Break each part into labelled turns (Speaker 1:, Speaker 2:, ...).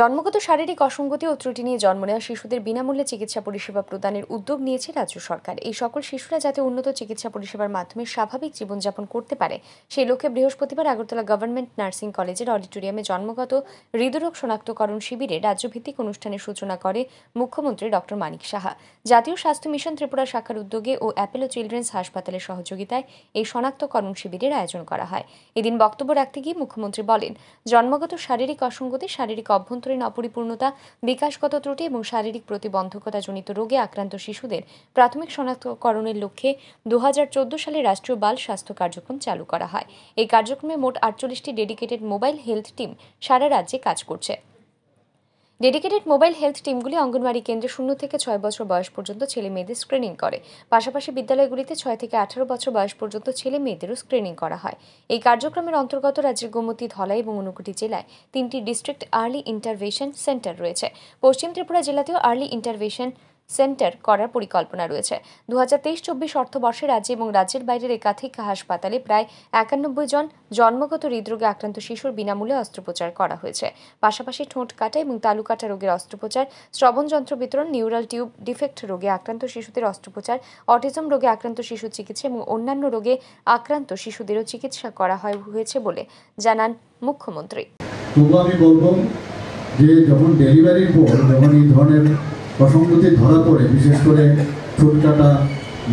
Speaker 1: জন্মগত শারীরিক অসঙ্গতি ও ত্রুটি নিয়ে জন্ম নেওয়া শিশুদের বিনামূল্যে চিকিৎসা পরিষেবা প্রদানের উদ্যোগ নিয়েছে রাজ্য সরকার এই সকল শিশুরা যাতে উন্নত চিকিৎসা পরিষেবার মাধ্যমে স্বাভাবিক জীবনযাপন করতে পারে সেই লক্ষ্যে বৃহস্পতিবার আগরতলা গভর্নমেন্ট নার্সিং কলেজের অডিটোরিয়ামে জন্মগত হৃদরোগ শনাক্তকরণ শিবিরে রাজ্যভিত্তিক অনুষ্ঠানের সূচনা করে মুখ্যমন্ত্রী ডক্টর মানিক সাহা জাতীয় স্বাস্থ্য মিশন ত্রিপুরা শাখার উদ্যোগে ও অ্যাপেলো চিলড্রেন্স হাসপাতালের সহযোগিতায় এই শনাক্তকরণ শিবিরের আয়োজন করা হয় এদিন বক্তব্য রাখতে গিয়ে মুখ্যমন্ত্রী বলেন জন্মগত শারীরিক অসঙ্গতি শারীরিক অভ্যন্ত অভ্যন্তরীণ অপরিপূর্ণতা বিকাশগত ত্রুটি এবং শারীরিক প্রতিবন্ধকতাজনিত রোগে আক্রান্ত শিশুদের প্রাথমিক শনাক্তকরণের লক্ষ্যে দু সালে রাষ্ট্রীয় বাল স্বাস্থ্য কার্যক্রম চালু করা হয় এই কার্যক্রমে মোট আটচল্লিশটি ডেডিকেটেড মোবাইল হেলথ টিম সারা রাজ্যে কাজ করছে ডেডিকেটেড মোবাইল হেলথ টিমগুলি অঙ্গনওয়াড়ি কেন্দ্রে শূন্য থেকে ছয় বছর বয়স পর্যন্ত ছেলে মেয়েদের স্ক্রিনিং করে পাশাপাশি বিদ্যালয়গুলিতে ছয় থেকে আঠারো বছর বয়স পর্যন্ত ছেলে মেয়েদেরও স্ক্রিনিং করা হয় এই কার্যক্রমের অন্তর্গত রাজ্যের গোমতী ধলাই এবং অনুকুটি জেলায় তিনটি ডিস্ট্রিক্ট আর্লি ইন্টারভেশন সেন্টার রয়েছে পশ্চিম ত্রিপুরা জেলাতেও আর্লি ইন্টারভেশন সেন্টার করার পরিকল্পনা রয়েছে দু হাজার তেইশ চব্বিশ অর্থবর্ষে রাজ্যে এবং রাজ্যের বাইরের একাধিক হাসপাতালে প্রায় একানব্বই জন জন্মগত হৃদরোগে আক্রান্ত শিশুর বিনামূল্যে অস্ত্রোপচার করা হয়েছে পাশাপাশি ঠোঁট কাটা এবং তালু কাটা রোগের অস্ত্রোপচার শ্রবণ যন্ত্র বিতরণ নিউরাল টিউব ডিফেক্ট রোগে আক্রান্ত শিশুদের অস্ত্রোপচার অটিজম রোগে আক্রান্ত শিশু চিকিৎসা এবং অন্যান্য রোগে আক্রান্ত শিশুদেরও চিকিৎসা করা হয় হয়েছে বলে জানান মুখ্যমন্ত্রী
Speaker 2: আমি বলবো যে যখন ডেলিভারির পর যখন এই ধরনের অসঙ্গতি ধরা পড়ে বিশেষ করে ঠোঁট কাটা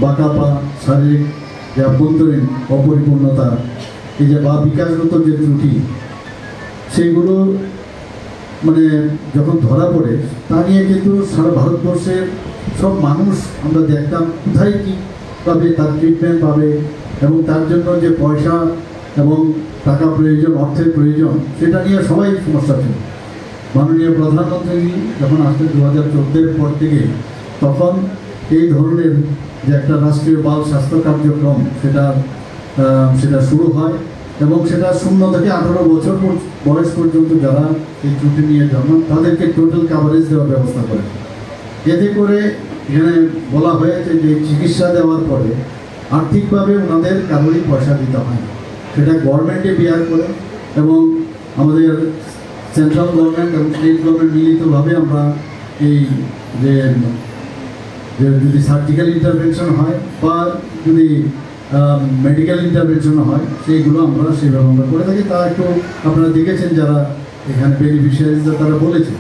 Speaker 2: বাঁকা পা শারীরিক যে অভ্যন্তরীণ অপরিপূর্ণতা এই যে বা বিকাশগত যে ত্রুটি সেইগুলো মানে যখন ধরা পড়ে তা নিয়ে কিন্তু সারা ভারতবর্ষের সব মানুষ আমরা দেখতাম কোথায় কী পাবে তার ট্রিটমেন্ট পাবে এবং তার জন্য যে পয়সা এবং টাকা প্রয়োজন অর্থের প্রয়োজন সেটা নিয়ে সবাই সমস্যা ছিল মাননীয় প্রধানমন্ত্রী যখন আসলে দু হাজার চোদ্দের পর থেকে তখন এই ধরনের যে একটা রাষ্ট্রীয় বাল স্বাস্থ্য কার্যক্রম সেটা সেটা শুরু হয় এবং সেটা শূন্য থেকে আঠারো বছর বয়স পর্যন্ত যারা এই ত্রুটি নিয়ে জন্ম তাদেরকে টোটাল কাভারেজ দেওয়ার ব্যবস্থা করে এতে করে এখানে বলা হয়েছে যে চিকিৎসা দেওয়ার পরে আর্থিকভাবে ওনাদের কারোরই পয়সা দিতে হয় সেটা গভর্নমেন্টে বিয়ার করে এবং আমাদের সেন্ট্রাল গভর্নমেন্ট এবং স্টেট গভর্নমেন্ট মিলিতভাবে আমরা এই যে যদি সার্জিক্যাল ইন্টারভেনশন হয় বা যদি মেডিকেল ইন্টারভেনশন হয় সেইগুলো আমরা সেভাবে আমরা করে থাকি তা একটু আপনারা দেখেছেন যারা এখানে বেনিফিশিয়ারিজরা তারা বলেছেন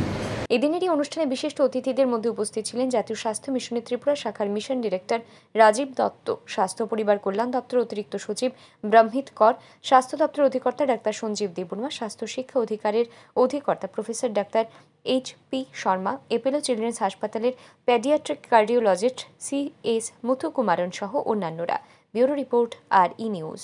Speaker 1: এদিনেরই অনুষ্ঠানে বিশিষ্ট অতিথিদের মধ্যে উপস্থিত ছিলেন জাতীয় স্বাস্থ্য মিশনের ত্রিপুরা শাখার মিশন ডিরেক্টর রাজীব দত্ত স্বাস্থ্য পরিবার কল্যাণ দপ্তরের অতিরিক্ত সচিব ব্রহ্মিত কর স্বাস্থ্য দপ্তরের অধিকর্তা ডাক্তার সঞ্জীব দেবর্মা স্বাস্থ্য শিক্ষা অধিকারের অধিকর্তা প্রফেসর ডাক্তার H P Sharma Apollo children's হাসপাতালের paediatric cardiologist C S Muthukumaran সহ অন্যান্যরা ব্যুরো রিপোর্ট আর ই নিউজ